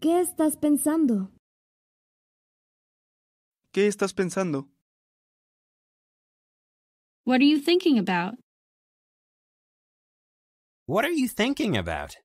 ¿Qué estás pensando? ¿Qué estás pensando? What are you thinking about? What are you thinking about?